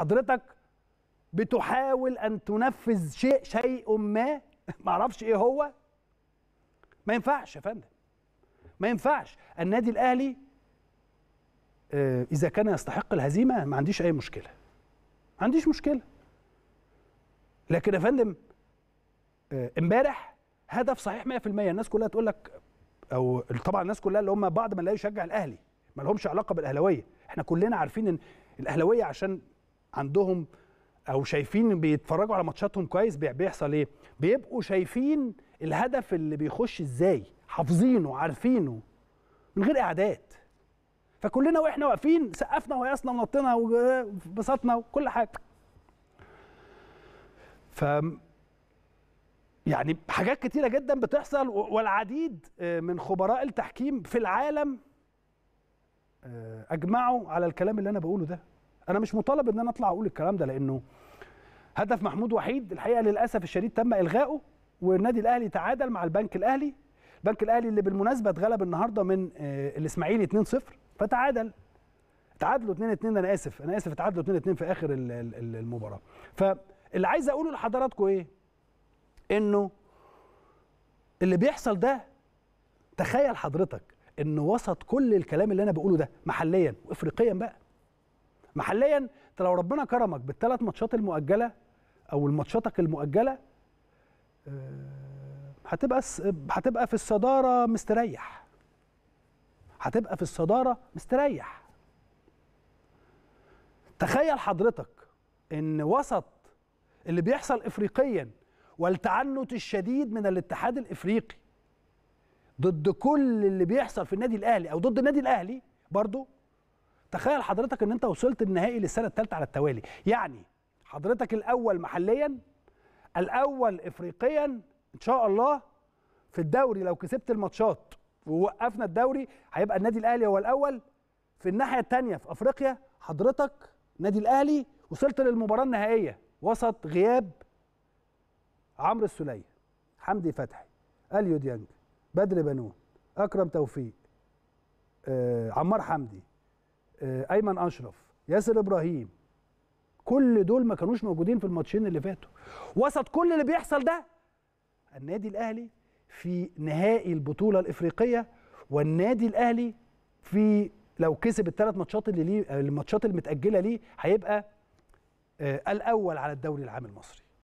حضرتك بتحاول ان تنفذ شيء شيء ما ما اعرفش ايه هو ما ينفعش يا فندم ما ينفعش النادي الاهلي آه، اذا كان يستحق الهزيمه ما عنديش اي مشكله ما عنديش مشكله لكن يا فندم آه، امبارح هدف صحيح 100% الناس كلها تقول لك او طبعا الناس كلها اللي هم بعض من لا يشجع الاهلي ما لهمش علاقه بالاهلاويه احنا كلنا عارفين ان الاهلاويه عشان عندهم او شايفين بيتفرجوا على ماتشاتهم كويس بيحصل ايه بيبقوا شايفين الهدف اللي بيخش ازاي حافظينه عارفينه من غير اعداد فكلنا واحنا واقفين سقفنا وقياسنا ونطينا وبسطنا وكل حاجه ف يعني حاجات كتيره جدا بتحصل والعديد آه، من خبراء التحكيم في العالم آه، اجمعوا على الكلام اللي انا بقوله ده انا مش مطالب ان انا اطلع اقول الكلام ده لانه هدف محمود وحيد الحقيقه للاسف الشديد تم الغائه والنادي الاهلي تعادل مع البنك الاهلي البنك الاهلي اللي بالمناسبه اتغلب النهارده من آه، الاسماعيلي 2-0 فتعادل تعادلوا 2 2 انا اسف انا اسف تعادلوا 2 2 في اخر المباراه فاللي عايز اقوله لحضراتكم ايه انه اللي بيحصل ده تخيل حضرتك ان وسط كل الكلام اللي انا بقوله ده محليا وافريقيا بقى محليا انت لو ربنا كرمك بالثلاث ماتشات المؤجله او الماتشاتك المؤجله آه، هتبقى هتبقى في الصداره مستريح هتبقى في الصداره مستريح تخيل حضرتك ان وسط اللي بيحصل افريقيا والتعنت الشديد من الاتحاد الافريقي ضد كل اللي بيحصل في النادي الاهلي او ضد النادي الاهلي برضه تخيل حضرتك ان انت وصلت النهائي للسنه الثالثه على التوالي يعني حضرتك الاول محليا الاول افريقيا ان شاء الله في الدوري لو كسبت الماتشات ووقفنا الدوري هيبقى النادي الاهلي هو الاول في الناحيه الثانيه في افريقيا حضرتك نادي الاهلي وصلت للمباراه النهائيه وسط غياب عمرو السليه حمدي فتحي اليو ديانج بدر بنون اكرم توفيق آه، عمار حمدي آه، ايمن اشرف ياسر ابراهيم كل دول ما كانوش موجودين في الماتشين اللي فاتوا وسط كل اللي بيحصل ده النادي الاهلي في نهائي البطوله الافريقيه والنادي الاهلي في لو كسب الثلاث ماتشات اللي ليه الماتشات المتاجله ليه هيبقى آه، الاول على الدوري العام المصري